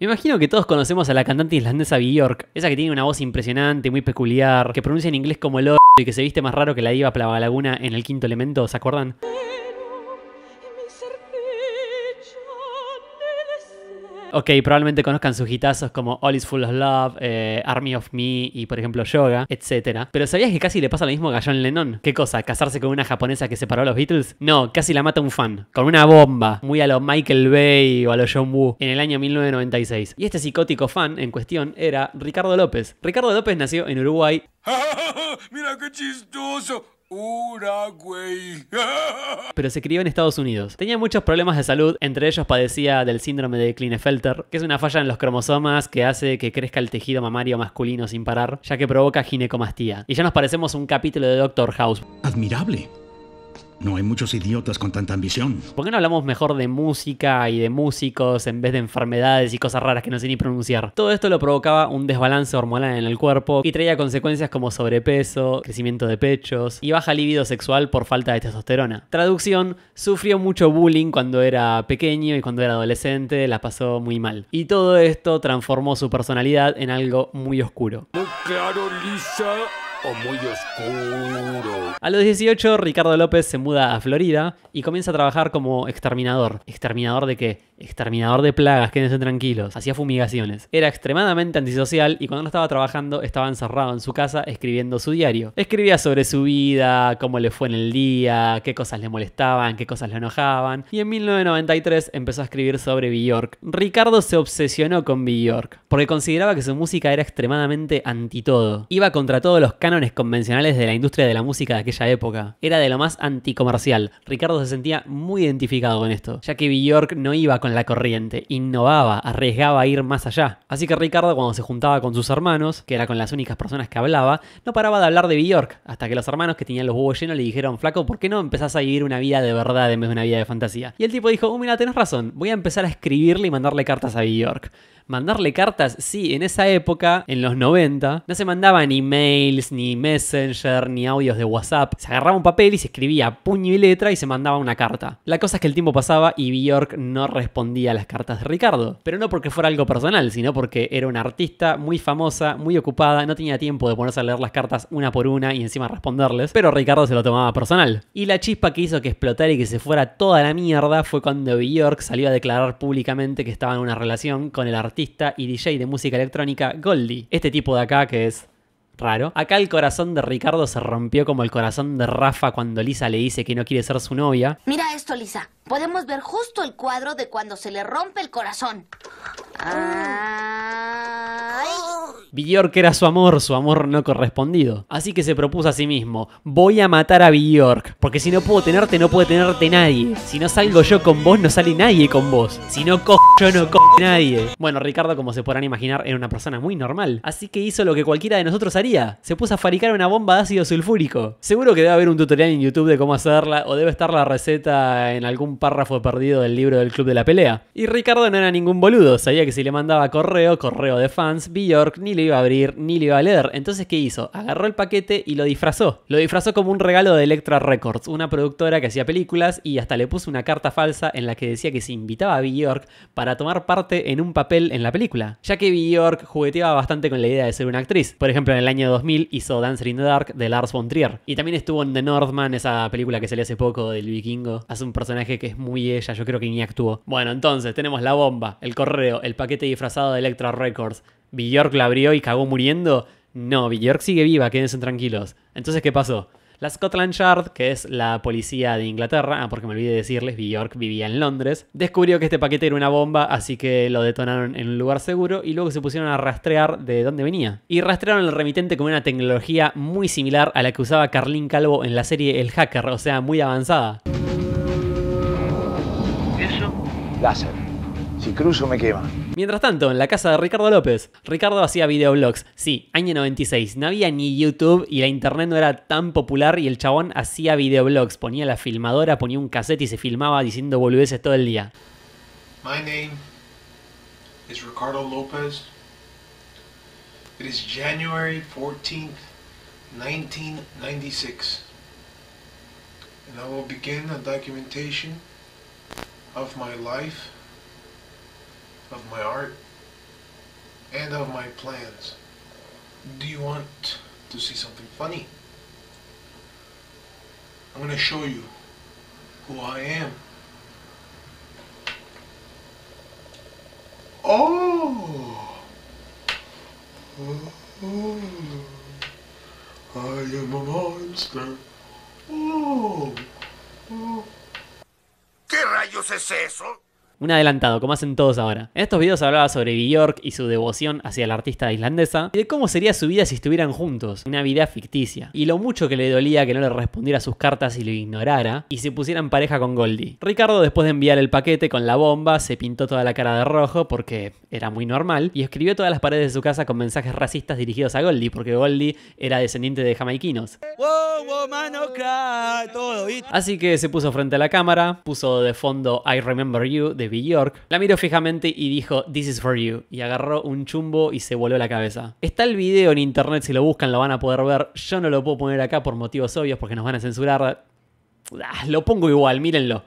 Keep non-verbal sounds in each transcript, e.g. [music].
Me imagino que todos conocemos a la cantante islandesa Björk, esa que tiene una voz impresionante, muy peculiar, que pronuncia en inglés como el y que se viste más raro que la diva laguna en el quinto elemento, ¿se acuerdan? Ok, probablemente conozcan sus hitazos como All is Full of Love, eh, Army of Me y por ejemplo Yoga, etc. Pero ¿sabías que casi le pasa lo mismo a John Lennon? ¿Qué cosa? ¿Casarse con una japonesa que separó a los Beatles? No, casi la mata un fan, con una bomba, muy a lo Michael Bay o a lo John Woo, en el año 1996. Y este psicótico fan en cuestión era Ricardo López. Ricardo López nació en Uruguay. [laughs] ja, ¡Mira qué chistoso! [laughs] Pero se crió en Estados Unidos. Tenía muchos problemas de salud, entre ellos padecía del síndrome de Klinefelter, que es una falla en los cromosomas que hace que crezca el tejido mamario masculino sin parar, ya que provoca ginecomastía. Y ya nos parecemos un capítulo de Doctor House. Admirable. No hay muchos idiotas con tanta ambición. ¿Por qué no hablamos mejor de música y de músicos en vez de enfermedades y cosas raras que no sé ni pronunciar? Todo esto lo provocaba un desbalance hormonal en el cuerpo y traía consecuencias como sobrepeso, crecimiento de pechos y baja libido sexual por falta de testosterona. Traducción, sufrió mucho bullying cuando era pequeño y cuando era adolescente, la pasó muy mal. Y todo esto transformó su personalidad en algo muy oscuro. claro, Lisa o muy oscuro. A los 18, Ricardo López se muda a Florida y comienza a trabajar como exterminador. ¿Exterminador de qué? exterminador de plagas, quédense tranquilos. Hacía fumigaciones. Era extremadamente antisocial y cuando no estaba trabajando estaba encerrado en su casa escribiendo su diario. Escribía sobre su vida, cómo le fue en el día, qué cosas le molestaban, qué cosas le enojaban. Y en 1993 empezó a escribir sobre Bjork. Ricardo se obsesionó con Bjork porque consideraba que su música era extremadamente anti todo. Iba contra todos los cánones convencionales de la industria de la música de aquella época. Era de lo más anticomercial. Ricardo se sentía muy identificado con esto, ya que Bjork no iba con la corriente, innovaba, arriesgaba a ir más allá. Así que Ricardo cuando se juntaba con sus hermanos, que era con las únicas personas que hablaba, no paraba de hablar de York hasta que los hermanos que tenían los huevos llenos le dijeron, flaco, ¿por qué no empezás a vivir una vida de verdad en vez de una vida de fantasía? Y el tipo dijo, uh, mira, tenés razón, voy a empezar a escribirle y mandarle cartas a Bjork. Mandarle cartas, sí, en esa época, en los 90, no se mandaban emails, ni messenger, ni audios de WhatsApp. Se agarraba un papel y se escribía puño y letra y se mandaba una carta. La cosa es que el tiempo pasaba y Bjork no respondía a las cartas de Ricardo. Pero no porque fuera algo personal, sino porque era una artista muy famosa, muy ocupada, no tenía tiempo de ponerse a leer las cartas una por una y encima responderles. Pero Ricardo se lo tomaba personal. Y la chispa que hizo que explotara y que se fuera toda la mierda fue cuando Bjork salió a declarar públicamente que estaba en una relación con el artista y DJ de música electrónica Goldie. Este tipo de acá que es raro. Acá el corazón de Ricardo se rompió como el corazón de Rafa cuando Lisa le dice que no quiere ser su novia. Mira esto, Lisa. Podemos ver justo el cuadro de cuando se le rompe el corazón. Big York era su amor, su amor no correspondido. Así que se propuso a sí mismo, voy a matar a York. porque si no puedo tenerte, no puede tenerte nadie. Si no salgo yo con vos, no sale nadie con vos. Si no cojo yo, no cojo nadie. Bueno, Ricardo, como se podrán imaginar, era una persona muy normal. Así que hizo lo que cualquiera de nosotros haría. Se puso a fabricar una bomba de ácido sulfúrico. Seguro que debe haber un tutorial en YouTube de cómo hacerla o debe estar la receta en algún párrafo perdido del libro del Club de la Pelea. Y Ricardo no era ningún boludo. Sabía que si le mandaba correo, correo de fans, York ni le iba a abrir ni le iba a leer. Entonces, ¿qué hizo? Agarró el paquete y lo disfrazó. Lo disfrazó como un regalo de Electra Records, una productora que hacía películas y hasta le puso una carta falsa en la que decía que se invitaba a York para tomar parte en un papel en la película, ya que Bjork jugueteaba bastante con la idea de ser una actriz. Por ejemplo, en el año 2000 hizo Dancer in the Dark de Lars von Trier. Y también estuvo en The Northman, esa película que salió hace poco del vikingo. Hace un personaje que es muy ella, yo creo que ni actuó. Bueno, entonces tenemos la bomba, el correo, el paquete disfrazado de Electra Records. Bjork la abrió y cagó muriendo. No, Bjork sigue viva, quédense tranquilos. Entonces, ¿qué pasó? La Scotland Yard, que es la policía de Inglaterra, ah, porque me olvidé decirles, Bjork vivía en Londres, descubrió que este paquete era una bomba, así que lo detonaron en un lugar seguro y luego se pusieron a rastrear de dónde venía. Y rastrearon el remitente con una tecnología muy similar a la que usaba Carlín Calvo en la serie El Hacker, o sea, muy avanzada. ¿Eso? Láser si cruzo me quema. Mientras tanto, en la casa de Ricardo López, Ricardo hacía videoblogs. Sí, año 96. No había ni YouTube y la internet no era tan popular y el chabón hacía videoblogs. Ponía la filmadora, ponía un cassette y se filmaba diciendo boludeces todo el día. My name is Ricardo López. It is January 14 1996. And I will begin a documentation of my life of my art, and of my plans. Do you want to see something funny? I'm going to show you who I am. Oh! oh. I am a monster. Oh. oh. ¿Qué rayos es eso? Un adelantado, como hacen todos ahora. En estos videos hablaba sobre Bjork y su devoción hacia la artista islandesa y de cómo sería su vida si estuvieran juntos, una vida ficticia, y lo mucho que le dolía que no le respondiera sus cartas y lo ignorara y se pusieran pareja con Goldie. Ricardo, después de enviar el paquete con la bomba, se pintó toda la cara de rojo porque era muy normal y escribió todas las paredes de su casa con mensajes racistas dirigidos a Goldie, porque Goldie era descendiente de jamaiquinos. Así que se puso frente a la cámara, puso de fondo I Remember You de la miró fijamente y dijo, This is for you, y agarró un chumbo y se voló la cabeza. Está el video en internet, si lo buscan lo van a poder ver, yo no lo puedo poner acá por motivos obvios porque nos van a censurar. Ah, lo pongo igual, mírenlo.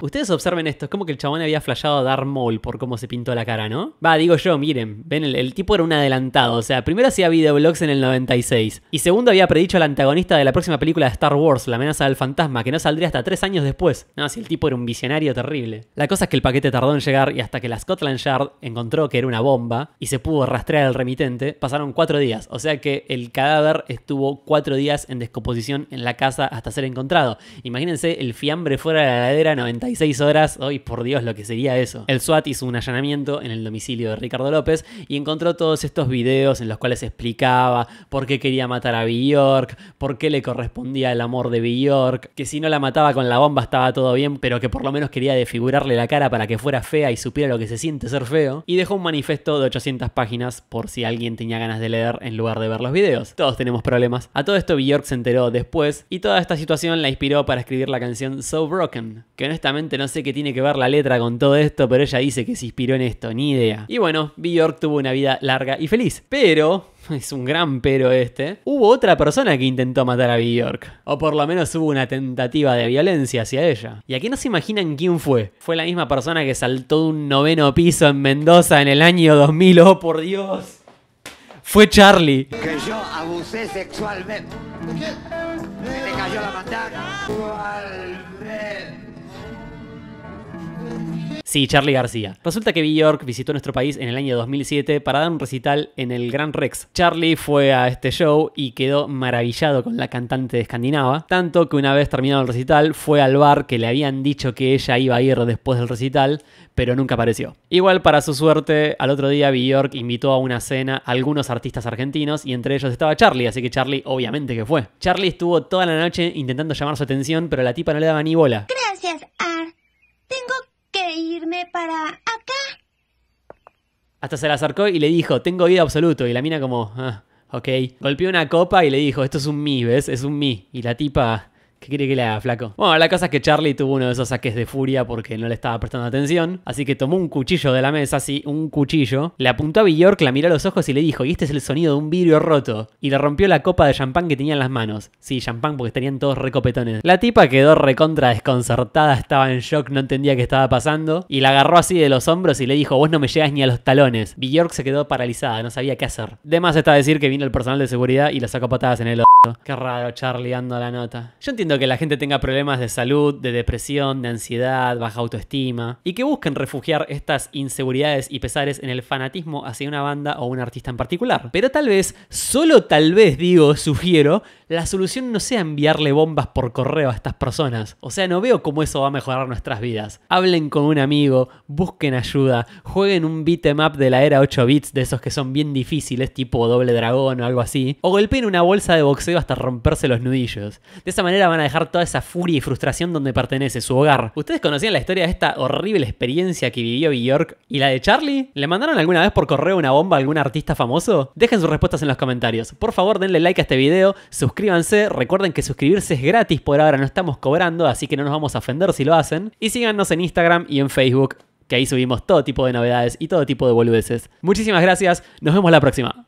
Ustedes observen esto, es como que el chabón había flashado a dar Maul por cómo se pintó la cara, ¿no? Va, digo yo, miren, ven, el, tipo era un adelantado, o sea, primero hacía videoblogs en el 96, y segundo había predicho al antagonista de la próxima película de Star Wars, La amenaza del fantasma, que no saldría hasta tres años después. No, si el tipo era un visionario terrible. La cosa es que el paquete tardó en llegar y hasta que la Scotland Yard encontró que era una bomba y se pudo rastrear al remitente, pasaron cuatro días, o sea que el cadáver estuvo cuatro días en descomposición en la casa hasta ser encontrado. Imagínense el fiambre fuera de la heladera 96 seis horas, hoy por Dios lo que sería eso. El SWAT hizo un allanamiento en el domicilio de Ricardo López y encontró todos estos videos en los cuales explicaba por qué quería matar a York, por qué le correspondía el amor de York, que si no la mataba con la bomba estaba todo bien, pero que por lo menos quería desfigurarle la cara para que fuera fea y supiera lo que se siente ser feo, y dejó un manifesto de 800 páginas por si alguien tenía ganas de leer en lugar de ver los videos. Todos tenemos problemas. A todo esto York se enteró después y toda esta situación la inspiró para escribir la canción So Broken, que honestamente no sé qué tiene que ver la letra con todo esto, pero ella dice que se inspiró en esto, ni idea. Y bueno, Bjork tuvo una vida larga y feliz. Pero [laughs] es un gran pero este, hubo otra persona que intentó matar a Bjork. O por lo menos hubo una tentativa de violencia hacia ella. Y aquí no se imaginan quién fue. Fue la misma persona que saltó de un noveno piso en Mendoza en el año 2000. ¡Oh, por Dios! Fue Charlie. Que yo abusé sexualmente. cayó la sexualmente Sí, Charlie García. Resulta que Bjork visitó nuestro país en el año 2007 para dar un recital en el Gran Rex. Charlie fue a este show y quedó maravillado con la cantante escandinava, tanto que una vez terminado el recital fue al bar que le habían dicho que ella iba a ir después del recital, pero nunca apareció. Igual para su suerte, al otro día Bjork invitó a una cena a algunos artistas argentinos y entre ellos estaba Charlie, así que Charlie obviamente que fue. Charlie estuvo toda la noche intentando llamar su atención, pero la tipa no le daba ni bola. Gracias, Ar. Tengo irme para acá. Hasta se la acercó y le dijo, tengo vida absoluto. Y la mina como, ah, ok. Golpeó una copa y le dijo, esto es un mi, ¿ves? Es un mi. Y la tipa ¿Qué quiere que le haga, flaco? Bueno, la cosa es que Charlie tuvo uno de esos saques de furia porque no le estaba prestando atención. Así que tomó un cuchillo de la mesa, así, un cuchillo. Le apuntó a Bjork, la miró a los ojos y le dijo: Y este es el sonido de un vidrio roto. Y le rompió la copa de champán que tenía en las manos. Sí, champán porque estarían todos recopetones. La tipa quedó recontra desconcertada, estaba en shock, no entendía qué estaba pasando. Y la agarró así de los hombros y le dijo: Vos no me llegas ni a los talones. Bjork se quedó paralizada, no sabía qué hacer. De más está decir que vino el personal de seguridad y la sacó patadas en el o. Qué raro, Charlie, ando la nota. Yo entiendo que la gente tenga problemas de salud, de depresión, de ansiedad, baja autoestima, y que busquen refugiar estas inseguridades y pesares en el fanatismo hacia una banda o un artista en particular. Pero tal vez, solo tal vez digo, [laughs] sugiero, la solución no sea enviarle bombas por correo a estas personas. O sea, no veo cómo eso va a mejorar nuestras vidas. Hablen con un amigo, busquen ayuda, jueguen un beatmap up de la era 8 bits, de esos que son bien difíciles, tipo doble dragón o algo así, o golpeen una bolsa de boxeo hasta romperse los nudillos. De esa manera van a dejar toda esa furia y frustración donde pertenece, su hogar. ¿Ustedes conocían la historia de esta horrible experiencia que vivió York y la de Charlie? ¿Le mandaron alguna vez por correo una bomba a algún artista famoso? Dejen sus respuestas en los comentarios. Por favor, denle like a este video, suscríbanse, recuerden que suscribirse es gratis por ahora, no estamos cobrando, así que no nos vamos a ofender si lo hacen. Y síganos en Instagram y en Facebook, que ahí subimos todo tipo de novedades y todo tipo de boludeces. Muchísimas gracias, nos vemos la próxima.